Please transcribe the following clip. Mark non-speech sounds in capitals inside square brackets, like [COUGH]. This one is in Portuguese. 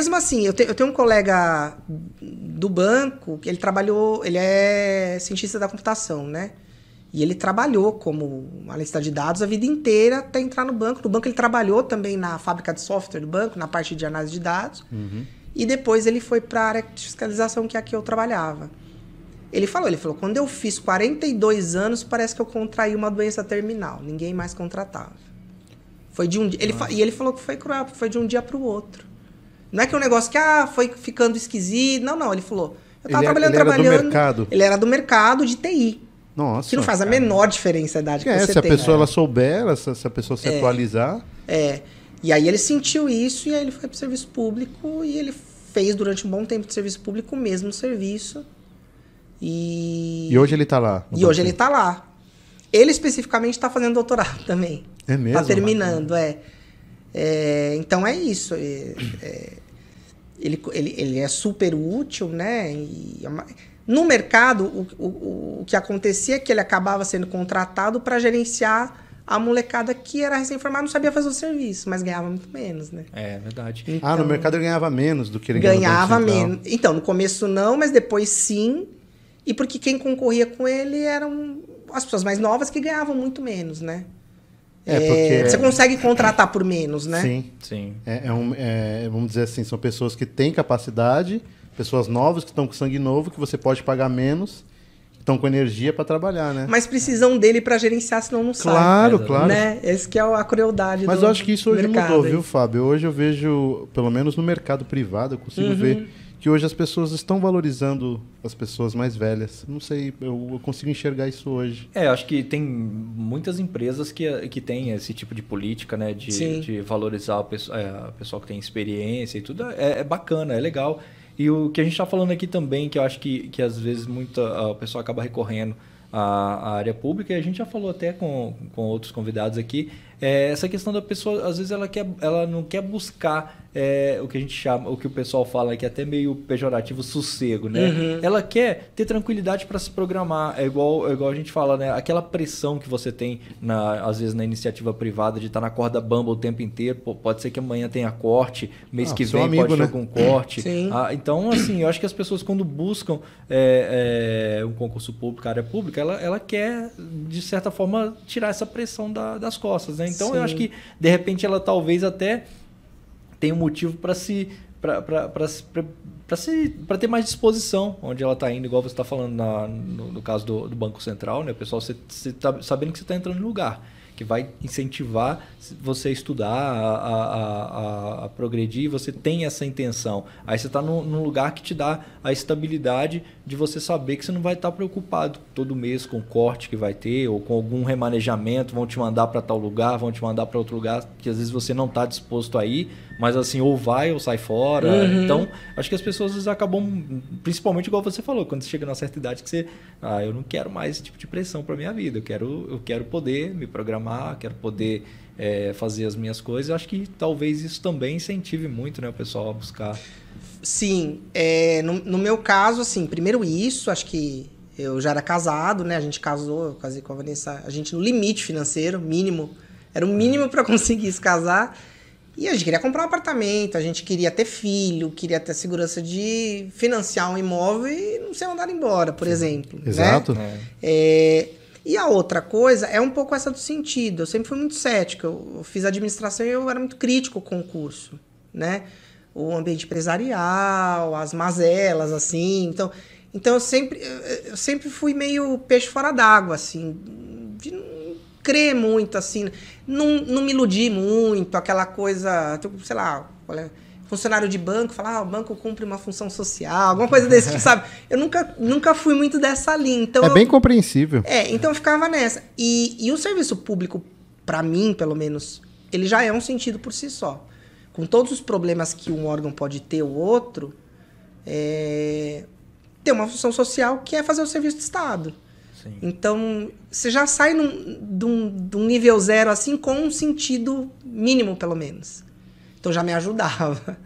mesmo assim, eu, te, eu, tenho um colega do banco que ele trabalhou, ele é cientista da computação, né? E ele trabalhou como analista de dados a vida inteira até entrar no banco. No banco ele trabalhou também na fábrica de software do banco, na parte de análise de dados. Uhum. E depois ele foi para a área de fiscalização, que é a que eu trabalhava. Ele falou, ele falou, quando eu fiz 42 anos, parece que eu contraí uma doença terminal. Ninguém mais contratava. Foi de um dia, ele, e ele falou que foi cruel, porque foi de um dia para o outro. Não é que é um negócio que ah, foi ficando esquisito. Não, não. Ele falou. Eu tava ele, é- trabalhando, ele era trabalhando. Do mercado. Ele era do mercado de TI. Nossa. Que não faz a menor diferença da idade que, é, você se tem. Se a pessoa né? ela souber, se, se a pessoa se é. atualizar. É. E aí ele sentiu isso e aí ele foi pro serviço público e ele fez durante um bom tempo de serviço público o mesmo serviço. E... e hoje ele tá lá. E hoje ele tá lá. Ele especificamente tá fazendo doutorado também. É mesmo? Tá terminando, é. é. Então é isso. É, é ele, ele, ele é super útil, né? E é no mercado, o, o, o que acontecia é que ele acabava sendo contratado para gerenciar a molecada que era recém-formada não sabia fazer o serviço, mas ganhava muito menos, né? É, é verdade. Então, ah, no mercado ele ganhava menos do que ele ganhava menos. Então, no começo não, mas depois sim. E porque quem concorria com ele eram as pessoas mais novas que ganhavam muito menos, né? É, porque... Você é- consegue contratar por menos, né? Sim, sim. É, é um, é, vamos dizer assim, são pessoas que têm capacidade, pessoas novas que estão com sangue novo, que você pode pagar menos estão com energia para trabalhar, né? Mas precisam dele para gerenciar, senão não claro, sabe. Claro, claro. Né? Esse que é a crueldade Mas eu acho que isso hoje mudou, aí. viu, Fábio? Hoje eu vejo, pelo menos no mercado privado, eu consigo uhum. ver que hoje as pessoas estão valorizando as pessoas mais velhas. Não sei, eu, consigo enxergar isso hoje. É, acho que tem muitas empresas que, que têm esse tipo de política, né? De, de valorizar o pessoal é, que tem experiência e tudo. É, é bacana, é legal. E o que a gente está falando aqui também, que eu acho que, que às vezes muita, a pessoa acaba recorrendo à, à área pública, e a gente já falou até com, com outros convidados aqui, é, essa questão da pessoa, às vezes, ela, quer, ela não quer buscar é, o que a gente chama, o que o pessoal fala que é até meio pejorativo, sossego, né? Uhum. Ela quer ter tranquilidade para se programar. É igual, é igual a gente fala, né? Aquela pressão que você tem, na, às vezes, na iniciativa privada de estar tá na corda bamba o tempo inteiro. Pô, pode ser que amanhã tenha corte, mês ah, que vem amigo, pode né? ter algum corte. [CLEARS THROAT] Ah, então, assim, eu acho que as pessoas, quando buscam é, é um concurso público, área pública, ela, ela quer, de certa forma, tirar essa pressão da, das costas, né? Então Sim. eu acho que de repente ela talvez até tenha um motivo para se para ter mais disposição onde ela está indo, igual você está falando na, no, no, caso do, do, Banco Central, né? O pessoal você, você tá sabendo que você está entrando em lugar que vai incentivar você a estudar, a, a, progredir, você tem essa intenção. Aí você está no num, lugar que te dá a estabilidade de você saber que você não vai estar tá preocupado todo mês com o corte que vai ter ou com algum remanejamento, vão te mandar para tal lugar, vão te mandar para outro lugar que às vezes você não está disposto a ir mas assim, ou vai ou sai fora. Uhum. Então, acho que as pessoas acabam, principalmente igual você falou, quando você chega numa certa idade que você, ah, eu não quero mais esse tipo de pressão para minha vida, eu quero, eu quero poder me programar, quero poder é, fazer as minhas coisas. Acho que talvez isso também incentive muito né, o pessoal a buscar. Sim, é, no, no meu caso, assim, primeiro isso, acho que eu já era casado, né? A gente casou, eu casei com a Vanessa, a gente no limite financeiro, mínimo. Era o mínimo para [LAUGHS] conseguir se casar. E a gente queria comprar um apartamento, a gente queria ter filho, queria ter segurança de financiar um imóvel e não ser mandado embora, por exemplo. Né? Exato. Né? É. É, e a outra coisa é um pouco essa do sentido. Eu sempre fui muito cético. Eu fiz administração e eu era muito crítico com o curso, né? O ambiente empresarial, as mazelas, assim. Então, então eu, sempre, eu sempre fui meio peixe fora d'água, assim. De, crer muito, assim. Não, não me iludi muito, aquela coisa, tipo, sei lá, funcionário de banco, falar, ah, o banco cumpre uma função social, alguma coisa desse tipo, [LAUGHS] sabe? Eu nunca, nunca fui muito dessa linha. Então é eu, bem compreensível. É, então eu ficava nessa. E, e o serviço público, para mim, pelo menos, ele já é um sentido por si só. Com todos os problemas que um órgão pode ter, o outro, é, tem uma função social que é fazer o serviço do Estado. Sim. Então, você já sai num, de, um, de um nível zero assim com um sentido mínimo, pelo menos. Então já me ajudava.